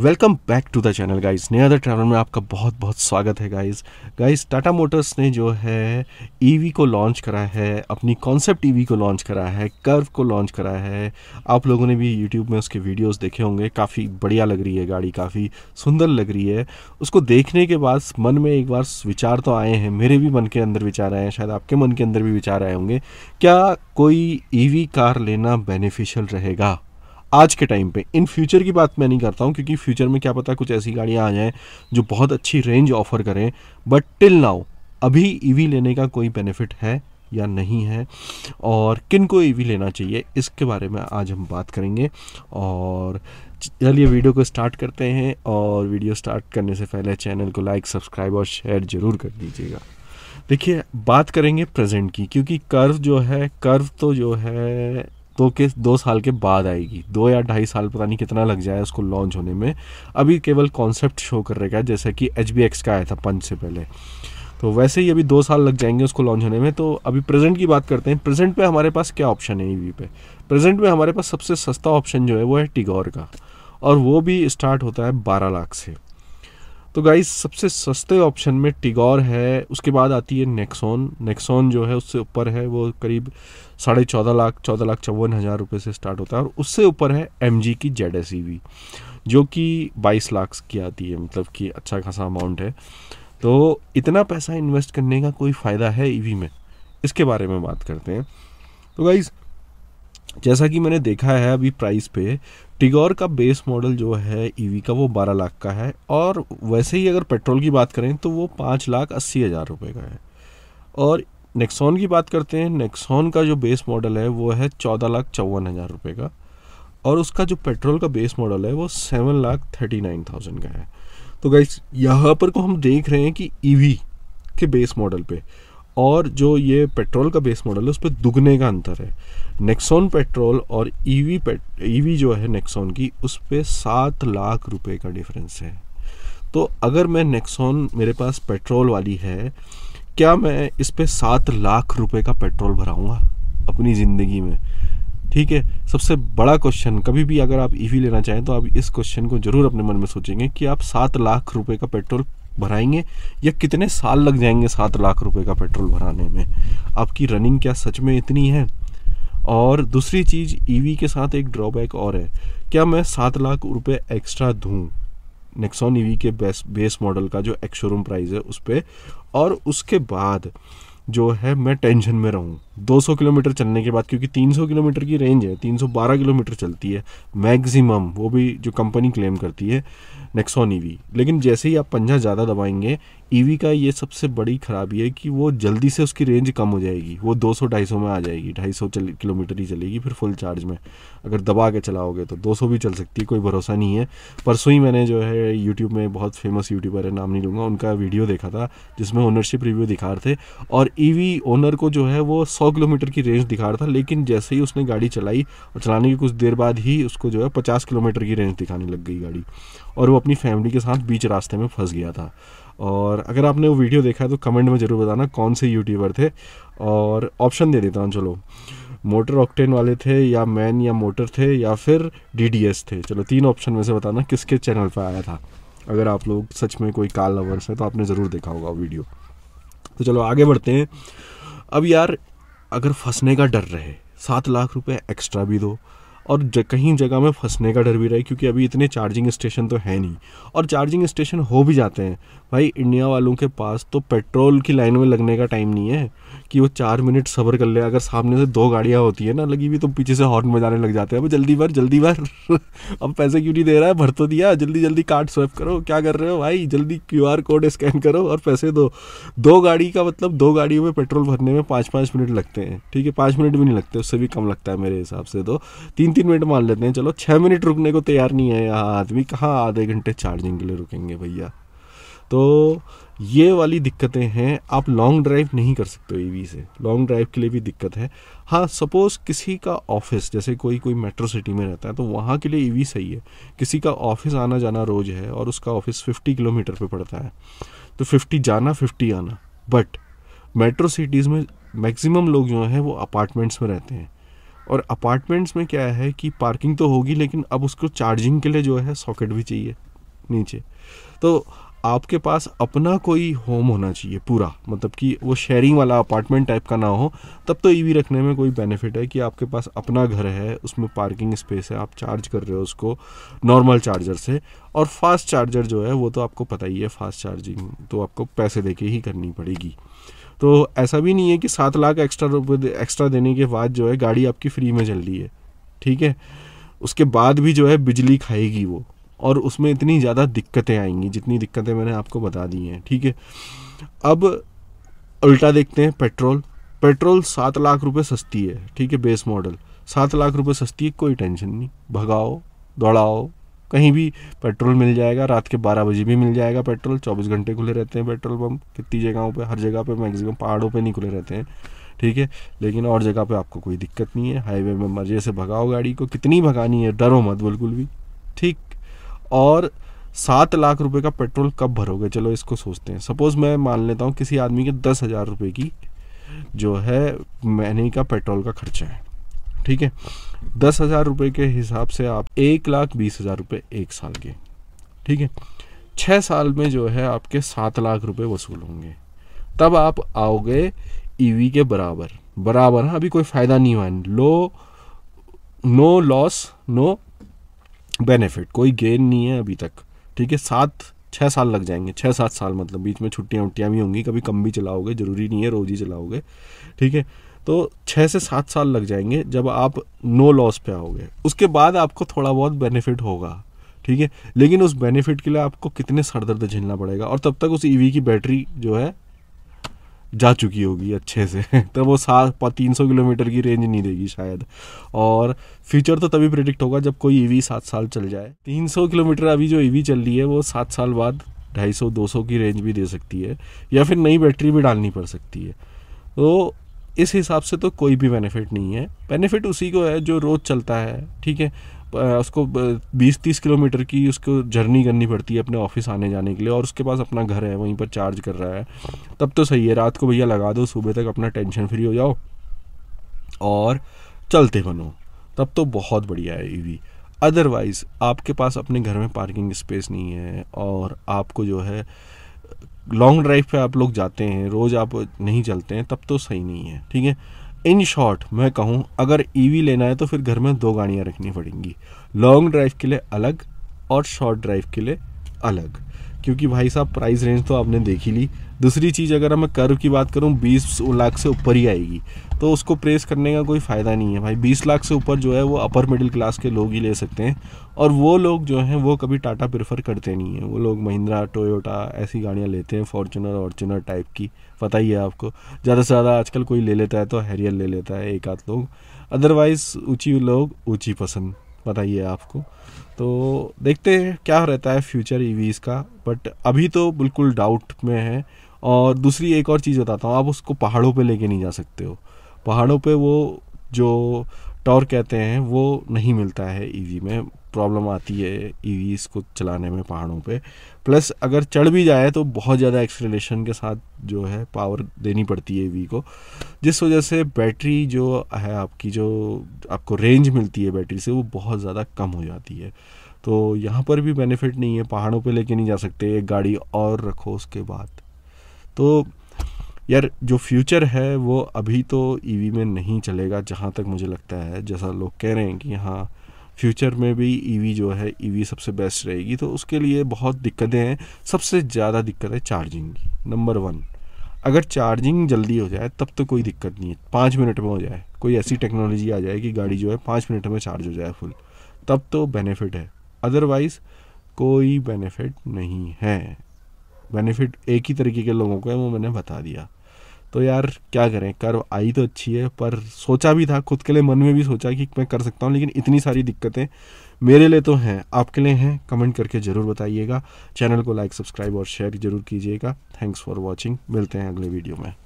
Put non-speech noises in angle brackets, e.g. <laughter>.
welcome back to the channel guys नया the travel में आपका बहुत बहुत स्वागत है गाइस गाइस टाटा मोटर्स ने जो है ईवी e को लॉन्च करा है अपनी कॉन्सेप्ट ईवी e को लॉन्च करा है कर्व को लॉन्च करा है आप लोगों ने भी यूट्यूब में उसके वीडियोस देखे होंगे काफ़ी बढ़िया लग रही है गाड़ी काफ़ी सुंदर लग रही है उसको देखने के बाद मन में एक बार विचार तो आए हैं मेरे भी मन के अंदर विचार आए हैं शायद आपके मन के अंदर भी विचार आए होंगे क्या कोई ई e कार लेना बेनिफिशियल रहेगा आज के टाइम पे इन फ्यूचर की बात मैं नहीं करता हूँ क्योंकि फ्यूचर में क्या पता कुछ ऐसी गाड़ियाँ आ जाएँ जो बहुत अच्छी रेंज ऑफर करें बट टिल नाउ अभी ईवी e लेने का कोई बेनिफिट है या नहीं है और किन को ईवी e लेना चाहिए इसके बारे में आज हम बात करेंगे और चलिए वीडियो को स्टार्ट करते हैं और वीडियो स्टार्ट करने से पहले चैनल को लाइक सब्सक्राइब और शेयर ज़रूर कर दीजिएगा देखिए बात करेंगे प्रेजेंट की क्योंकि कर्व जो है कर्व तो जो है तो के दो साल के बाद आएगी दो या ढाई साल पता नहीं कितना लग जाए उसको लॉन्च होने में अभी केवल कॉन्सेप्ट शो कर रहेगा जैसे कि एच का आया था पंच से पहले तो वैसे ही अभी दो साल लग जाएंगे उसको लॉन्च होने में तो अभी प्रेजेंट की बात करते हैं प्रेजेंट पे हमारे पास क्या ऑप्शन है ई e पे प्रेजेंट में हमारे पास सबसे सस्ता ऑप्शन जो है वो है टिगोर का और वो भी स्टार्ट होता है बारह लाख से तो गाइस सबसे सस्ते ऑप्शन में टिगोर है उसके बाद आती है नेक्सोन नेक्सोन जो है उससे ऊपर है वो करीब साढ़े चौदह लाख चौदह लाख चौवन हज़ार रुपये से स्टार्ट होता है और उससे ऊपर है एम की जेड एस e जो कि बाईस लाख की आती है मतलब कि अच्छा खासा अमाउंट है तो इतना पैसा इन्वेस्ट करने का कोई फ़ायदा है ई e में इसके बारे में बात करते हैं तो गाइज़ जैसा कि मैंने देखा है अभी प्राइस पे टिगोर का बेस मॉडल जो है ईवी e का वो बारह लाख का है और वैसे ही अगर पेट्रोल की बात करें तो वो पाँच लाख अस्सी हज़ार रुपये का है और नेक्सॉन की बात करते हैं नेक्सॉन का जो बेस मॉडल है वो है चौदह लाख चौवन हज़ार रुपये का और उसका जो पेट्रोल का बेस मॉडल है वो seven lakh thirty nine thousand का है तो गाइस यहाँ पर को हम देख रहे हैं कि ईवी e के बेस मॉडल पे और जो ये पेट्रोल का बेस मॉडल है उस पर दुगने का अंतर है नेक्सॉन पेट्रोल और ईवी पेट ईवी जो है नेक्सॉन की उस पर सात लाख रुपए का डिफरेंस है तो अगर मैं नेक्सॉन मेरे पास पेट्रोल वाली है क्या मैं इस पर सात लाख रुपए का पेट्रोल भराऊँगा अपनी ज़िंदगी में ठीक है सबसे बड़ा क्वेश्चन कभी भी अगर आप ईवी e लेना चाहें तो आप इस क्वेश्चन को जरूर अपने मन में सोचेंगे कि आप सात लाख रुपए का पेट्रोल भराएंगे या कितने साल लग जाएंगे सात लाख रुपए का पेट्रोल भराने में आपकी रनिंग क्या सच में इतनी है और दूसरी चीज़ ईवी e के साथ एक ड्रॉबैक और है क्या मैं सात लाख रुपये एक्स्ट्रा दूँ नेक्सॉन ईवी के बेस बेस मॉडल का जो एक्स शोरूम प्राइस है उस पर और उसके बाद जो है मैं टेंशन में रहूँ 200 किलोमीटर चलने के बाद क्योंकि 300 किलोमीटर की रेंज है 312 किलोमीटर चलती है मैक्सिमम वो भी जो कंपनी क्लेम करती है नेक्सॉन ईवी e लेकिन जैसे ही आप पंजा ज़्यादा दबाएंगे ईवी e का ये सबसे बड़ी खराबी है कि वो जल्दी से उसकी रेंज कम हो जाएगी वो 200 250 में आ जाएगी 250 किलोमीटर ही चलेगी फिर फुल चार्ज में अगर दबा के चलाओगे तो 200 भी चल सकती है कोई भरोसा नहीं है परसों ही मैंने जो है यूट्यूब में बहुत फेमस यूट्यूबर है नाम नहीं लूँगा उनका वीडियो देखा था जिसमें ओनरशिप रिव्यू दिखा रहे थे और ई e ओनर को जो है वो सौ किलोमीटर की रेंज दिखा रहा था लेकिन जैसे ही उसने गाड़ी चलाई और चलाने की कुछ देर बाद ही उसको जो है पचास किलोमीटर की रेंज दिखाने लग गई गाड़ी और वो अपनी फैमिली के साथ बीच रास्ते में फंस गया था और अगर आपने वो वीडियो देखा है तो कमेंट में ज़रूर बताना कौन से यूट्यूबर थे और ऑप्शन दे देता हूँ चलो मोटर ऑक्टेन वाले थे या मैन या मोटर थे या फिर डी थे चलो तीन ऑप्शन में से बताना किसके चैनल पर आया था अगर आप लोग सच में कोई काल लवर्स हैं तो आपने ज़रूर देखा होगा वीडियो तो चलो आगे बढ़ते हैं अब यार अगर फंसने का डर रहे सात लाख रुपए एक्स्ट्रा भी दो और ज, कहीं जगह में फंसने का डर भी रहे क्योंकि अभी इतने चार्जिंग स्टेशन तो है नहीं और चार्जिंग स्टेशन हो भी जाते हैं भाई इंडिया वालों के पास तो पेट्रोल की लाइन में लगने का टाइम नहीं है कि वो चार मिनट सब्र कर ले अगर सामने से दो गाड़ियाँ होती है ना लगी हुई तो पीछे से हॉर्न बजाने लग जाते हैं अब जल्दी भर जल्दी भर <laughs> अब पैसे क्यों नहीं दे रहा है भर तो दिया जल्दी जल्दी कार्ड स्वैप करो क्या कर रहे हो भाई जल्दी क्यू कोड स्कैन करो और पैसे दो दो गाड़ी का मतलब दो गाड़ियों में पेट्रोल भरने में पाँच पाँच मिनट लगते हैं ठीक है पाँच मिनट भी नहीं लगते उससे भी कम लगता है मेरे हिसाब से तो तीन तीन मिनट मान लेते हैं चलो छः मिनट रुकने को तैयार नहीं है यहाँ आदमी कहाँ आधे घंटे चार्जिंग के लिए रुकेंगे भैया तो ये वाली दिक्कतें हैं आप लॉन्ग ड्राइव नहीं कर सकते वी e से लॉन्ग ड्राइव के लिए भी दिक्कत है हाँ सपोज़ किसी का ऑफिस जैसे कोई कोई मेट्रो सिटी में रहता है तो वहाँ के लिए वी e सही है किसी का ऑफिस आना जाना रोज़ है और उसका ऑफिस 50 किलोमीटर पे पड़ता है तो 50 जाना 50 आना बट मेट्रो सिटीज़ में मैक्सिमम लोग जो हैं वो अपार्टमेंट्स में रहते हैं और अपार्टमेंट्स में क्या है कि पार्किंग तो होगी लेकिन अब उसको चार्जिंग के लिए जो है सॉकेट भी चाहिए नीचे तो आपके पास अपना कोई होम होना चाहिए पूरा मतलब कि वो शेयरिंग वाला अपार्टमेंट टाइप का ना हो तब तो ईवी रखने में कोई बेनिफिट है कि आपके पास अपना घर है उसमें पार्किंग स्पेस है आप चार्ज कर रहे हो उसको नॉर्मल चार्जर से और फास्ट चार्जर जो है वो तो आपको पता ही है फास्ट चार्जिंग तो आपको पैसे दे के ही करनी पड़ेगी तो ऐसा भी नहीं है कि सात लाख एक्स्ट्रा रुपये एक्स्ट्रा देने के बाद जो है गाड़ी आपकी फ्री में चल रही है ठीक है उसके बाद भी जो है बिजली खाएगी वो और उसमें इतनी ज़्यादा दिक्कतें आएंगी जितनी दिक्कतें मैंने आपको बता दी हैं ठीक है अब उल्टा देखते हैं पेट्रोल पेट्रोल सात लाख रुपए सस्ती है ठीक है बेस मॉडल सात लाख रुपए सस्ती है कोई टेंशन नहीं भगाओ दौड़ाओ कहीं भी पेट्रोल मिल जाएगा रात के बारह बजे भी मिल जाएगा पेट्रोल चौबीस घंटे खुले रहते हैं पेट्रोल पम्प कितनी जगहों पर हर जगह पर मैक्सिमम पहाड़ों पर नहीं खुले रहते हैं ठीक है लेकिन और जगह पे आपको कोई दिक्कत नहीं है हाईवे में मज़े से भगाओ गाड़ी को कितनी भगानी है डरो मत बिल्कुल भी ठीक और सात लाख रुपए का पेट्रोल कब भरोगे चलो इसको सोचते हैं सपोज़ मैं मान लेता हूँ किसी आदमी के दस हज़ार रुपये की जो है महीने का पेट्रोल का खर्चा है ठीक है दस हज़ार रुपये के हिसाब से आप एक लाख बीस हज़ार रुपये एक साल के ठीक है छः साल में जो है आपके सात लाख रुपए वसूल होंगे तब आप आओगे ईवी e के बराबर बराबर हाँ अभी कोई फ़ायदा नहीं हुआ लो नो लॉस नो बेनिफिट कोई गेन नहीं है अभी तक ठीक है सात छः साल लग जाएंगे छः सात साल मतलब बीच में छुट्टियाँ उट्टियाँ भी होंगी कभी कम भी चलाओगे ज़रूरी नहीं है रोज ही चलाओगे ठीक है तो छः से सात साल लग जाएंगे जब आप नो लॉस पे आओगे उसके बाद आपको थोड़ा बहुत बेनिफिट होगा ठीक है लेकिन उस बेनिफिट के लिए आपको कितने सरदर्द झेलना पड़ेगा और तब तक उस ईवी e की बैटरी जो है जा चुकी होगी अच्छे से <laughs> तब वो सात तीन सौ किलोमीटर की रेंज नहीं देगी शायद और फ्यूचर तो तभी प्रिडिक्ट होगा जब कोई ईवी e सात साल चल जाए तीन सौ किलोमीटर अभी जो ईवी e चल रही है वो सात साल बाद ढाई सौ दो सौ की रेंज भी दे सकती है या फिर नई बैटरी भी डालनी पड़ सकती है तो इस हिसाब से तो कोई भी बेनिफिट नहीं है बेनिफिट उसी को है जो रोज़ चलता है ठीक है उसको 20-30 किलोमीटर की उसको जर्नी करनी पड़ती है अपने ऑफिस आने जाने के लिए और उसके पास अपना घर है वहीं पर चार्ज कर रहा है तब तो सही है रात को भैया लगा दो सुबह तक अपना टेंशन फ्री हो जाओ और चलते बनो तब तो बहुत बढ़िया है ईवी e अदरवाइज़ आपके पास अपने घर में पार्किंग स्पेस नहीं है और आपको जो है लॉन्ग ड्राइव पे आप लोग जाते हैं रोज़ आप नहीं चलते हैं तब तो सही नहीं है ठीक है इन शॉर्ट मैं कहूँ अगर ई e लेना है तो फिर घर में दो गाड़ियाँ रखनी पड़ेंगी लॉन्ग ड्राइव के लिए अलग और शॉर्ट ड्राइव के लिए अलग क्योंकि भाई साहब प्राइस रेंज तो आपने देखी ली दूसरी चीज़ अगर मैं कर्व की बात करूँ बीस लाख से ऊपर ही आएगी तो उसको प्रेस करने का कोई फ़ायदा नहीं है भाई बीस लाख से ऊपर जो है वो अपर मिडिल क्लास के लोग ही ले सकते हैं और वो लोग जो हैं वो कभी टाटा प्रेफर करते नहीं हैं वो लोग महिंद्रा टोयोटा ऐसी गाड़ियाँ लेते हैं फॉर्चुनर ऑर्चुनर टाइप की पता ही है आपको ज़्यादा से ज़्यादा आजकल कोई ले लेता है तो हैरियर ले लेता है एक आध लोग अदरवाइज़ ऊँची लोग ऊँची पसंद पता ही है आपको तो देखते हैं क्या रहता है फ्यूचर ई e का बट अभी तो बिल्कुल डाउट में है और दूसरी एक और चीज़ बताता हूँ आप उसको पहाड़ों पे लेके नहीं जा सकते हो पहाड़ों पे वो जो टॉर कहते हैं वो नहीं मिलता है ईवी e में प्रॉब्लम आती है ईवीज e को चलाने में पहाड़ों पे प्लस अगर चढ़ भी जाए तो बहुत ज़्यादा एक्सलेशन के साथ जो है पावर देनी पड़ती है ई e को जिस वजह से बैटरी जो है आपकी जो आपको रेंज मिलती है बैटरी से वो बहुत ज़्यादा कम हो जाती है तो यहाँ पर भी बेनिफिट नहीं है पहाड़ों पे लेके नहीं जा सकते एक गाड़ी और रखो उसके बाद तो यार जो फ्यूचर है वो अभी तो ईवी e में नहीं चलेगा जहाँ तक मुझे लगता है जैसा लोग कह रहे हैं कि हाँ फ्यूचर में भी ईवी e जो है ईवी e सबसे बेस्ट रहेगी तो उसके लिए बहुत दिक्कतें हैं सबसे ज़्यादा दिक्कत है चार्जिंग की नंबर वन अगर चार्जिंग जल्दी हो जाए तब तो कोई दिक्कत नहीं है पाँच मिनट में हो जाए कोई ऐसी टेक्नोलॉजी आ जाए कि गाड़ी जो है पाँच मिनट में चार्ज हो जाए फुल तब तो बेनिफिट है अदरवाइज़ कोई बेनिफिट नहीं है बेनिफिट एक ही तरीके के लोगों को है वो मैंने बता दिया तो यार क्या करें कर आई तो अच्छी है पर सोचा भी था खुद के लिए मन में भी सोचा कि मैं कर सकता हूँ लेकिन इतनी सारी दिक्कतें मेरे लिए तो हैं आपके लिए हैं कमेंट करके ज़रूर बताइएगा चैनल को लाइक सब्सक्राइब और शेयर जरूर कीजिएगा थैंक्स फॉर वॉचिंग मिलते हैं अगले वीडियो में